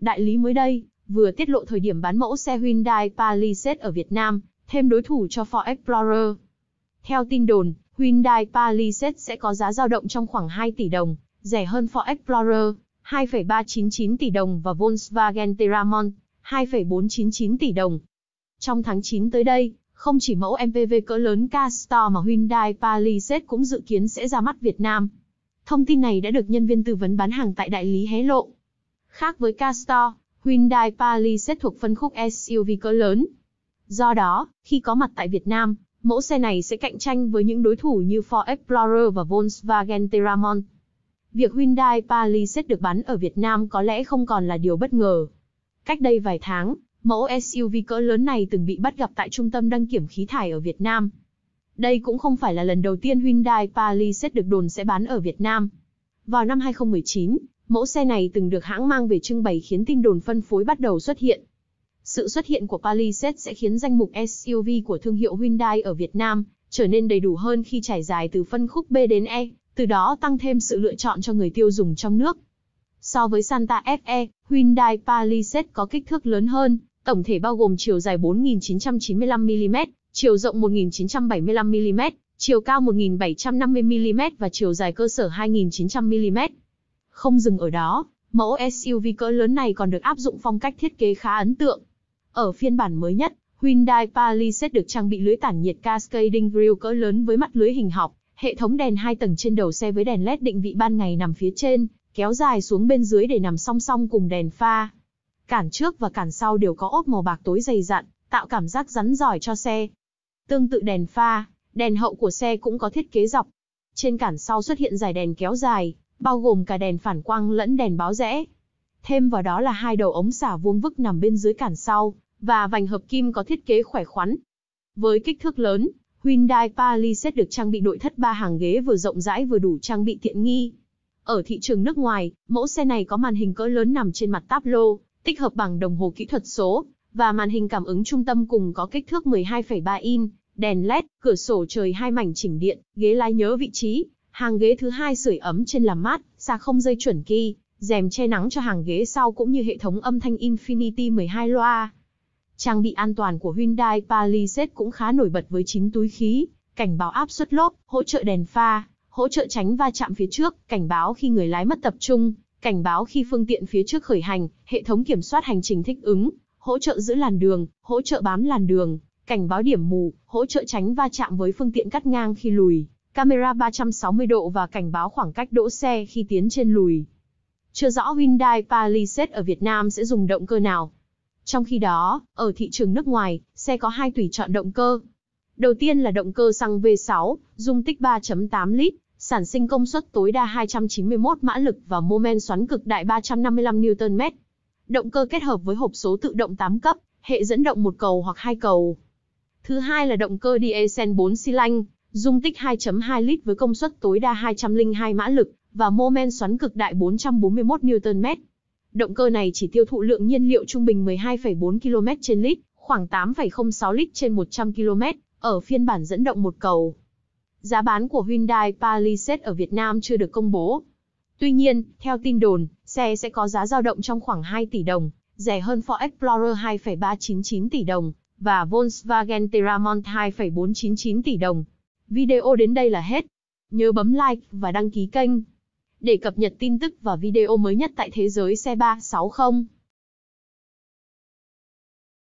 đại lý mới đây, vừa tiết lộ thời điểm bán mẫu xe Hyundai Palisade ở Việt Nam, thêm đối thủ cho Ford Explorer. Theo tin đồn, Hyundai Palisade sẽ có giá dao động trong khoảng 2 tỷ đồng, rẻ hơn Ford Explorer, 2,399 tỷ đồng và Volkswagen Terramon, 2,499 tỷ đồng. Trong tháng 9 tới đây, không chỉ mẫu MPV cỡ lớn Castor mà Hyundai Palisade cũng dự kiến sẽ ra mắt Việt Nam. Thông tin này đã được nhân viên tư vấn bán hàng tại đại lý hé lộ. Khác với Castor, Hyundai Palisade thuộc phân khúc SUV cỡ lớn. Do đó, khi có mặt tại Việt Nam, mẫu xe này sẽ cạnh tranh với những đối thủ như Ford Explorer và Volkswagen Terramont. Việc Hyundai Palisade được bán ở Việt Nam có lẽ không còn là điều bất ngờ. Cách đây vài tháng, mẫu SUV cỡ lớn này từng bị bắt gặp tại trung tâm đăng kiểm khí thải ở Việt Nam. Đây cũng không phải là lần đầu tiên Hyundai Palisade được đồn sẽ bán ở Việt Nam. Vào năm 2019, Mẫu xe này từng được hãng mang về trưng bày khiến tin đồn phân phối bắt đầu xuất hiện. Sự xuất hiện của Palisade sẽ khiến danh mục SUV của thương hiệu Hyundai ở Việt Nam trở nên đầy đủ hơn khi trải dài từ phân khúc B đến E, từ đó tăng thêm sự lựa chọn cho người tiêu dùng trong nước. So với Santa FE, Hyundai Palisade có kích thước lớn hơn, tổng thể bao gồm chiều dài 4.995mm, chiều rộng 1.975mm, chiều cao 1.750mm và chiều dài cơ sở 2.900mm. Không dừng ở đó, mẫu SUV cỡ lớn này còn được áp dụng phong cách thiết kế khá ấn tượng. Ở phiên bản mới nhất, Hyundai Palisade được trang bị lưới tản nhiệt cascading grille cỡ lớn với mặt lưới hình học, hệ thống đèn hai tầng trên đầu xe với đèn led định vị ban ngày nằm phía trên, kéo dài xuống bên dưới để nằm song song cùng đèn pha. Cản trước và cản sau đều có ốp màu bạc tối dày dặn, tạo cảm giác rắn giỏi cho xe. Tương tự đèn pha, đèn hậu của xe cũng có thiết kế dọc. Trên cản sau xuất hiện dải đèn kéo dài, bao gồm cả đèn phản quang lẫn đèn báo rẽ. Thêm vào đó là hai đầu ống xả vuông vức nằm bên dưới cản sau, và vành hợp kim có thiết kế khỏe khoắn. Với kích thước lớn, Hyundai Palisade được trang bị nội thất ba hàng ghế vừa rộng rãi vừa đủ trang bị tiện nghi. Ở thị trường nước ngoài, mẫu xe này có màn hình cỡ lớn nằm trên mặt táp lô, tích hợp bằng đồng hồ kỹ thuật số, và màn hình cảm ứng trung tâm cùng có kích thước 12,3 in, đèn LED, cửa sổ trời hai mảnh chỉnh điện, ghế lái nhớ vị trí, Hàng ghế thứ hai sưởi ấm trên làm mát, xa không dây chuẩn kỳ, rèm che nắng cho hàng ghế sau cũng như hệ thống âm thanh Infinity 12 loa. Trang bị an toàn của Hyundai Palisade cũng khá nổi bật với 9 túi khí, cảnh báo áp suất lốp, hỗ trợ đèn pha, hỗ trợ tránh va chạm phía trước, cảnh báo khi người lái mất tập trung, cảnh báo khi phương tiện phía trước khởi hành, hệ thống kiểm soát hành trình thích ứng, hỗ trợ giữ làn đường, hỗ trợ bám làn đường, cảnh báo điểm mù, hỗ trợ tránh va chạm với phương tiện cắt ngang khi lùi, camera 360 độ và cảnh báo khoảng cách đỗ xe khi tiến trên lùi. Chưa rõ Hyundai Palisade ở Việt Nam sẽ dùng động cơ nào. Trong khi đó, ở thị trường nước ngoài, xe có hai tùy chọn động cơ. Đầu tiên là động cơ xăng V6, dung tích 3.8 lít, sản sinh công suất tối đa 291 mã lực và mô men xoắn cực đại 355 Nm. Động cơ kết hợp với hộp số tự động 8 cấp, hệ dẫn động một cầu hoặc hai cầu. Thứ hai là động cơ diesel 4 xi lanh, dung tích 2.2 lít với công suất tối đa 202 mã lực và mô men xoắn cực đại 441 Nm. Động cơ này chỉ tiêu thụ lượng nhiên liệu trung bình 12,4 km trên lít, khoảng 8,06 lít trên 100 km, ở phiên bản dẫn động một cầu. Giá bán của Hyundai Palisade ở Việt Nam chưa được công bố. Tuy nhiên, theo tin đồn, xe sẽ có giá dao động trong khoảng 2 tỷ đồng, rẻ hơn Ford Explorer 2,399 tỷ đồng và Volkswagen Teramont 2,499 tỷ đồng. Video đến đây là hết. Nhớ bấm like và đăng ký kênh để cập nhật tin tức và video mới nhất tại thế giới xe 360.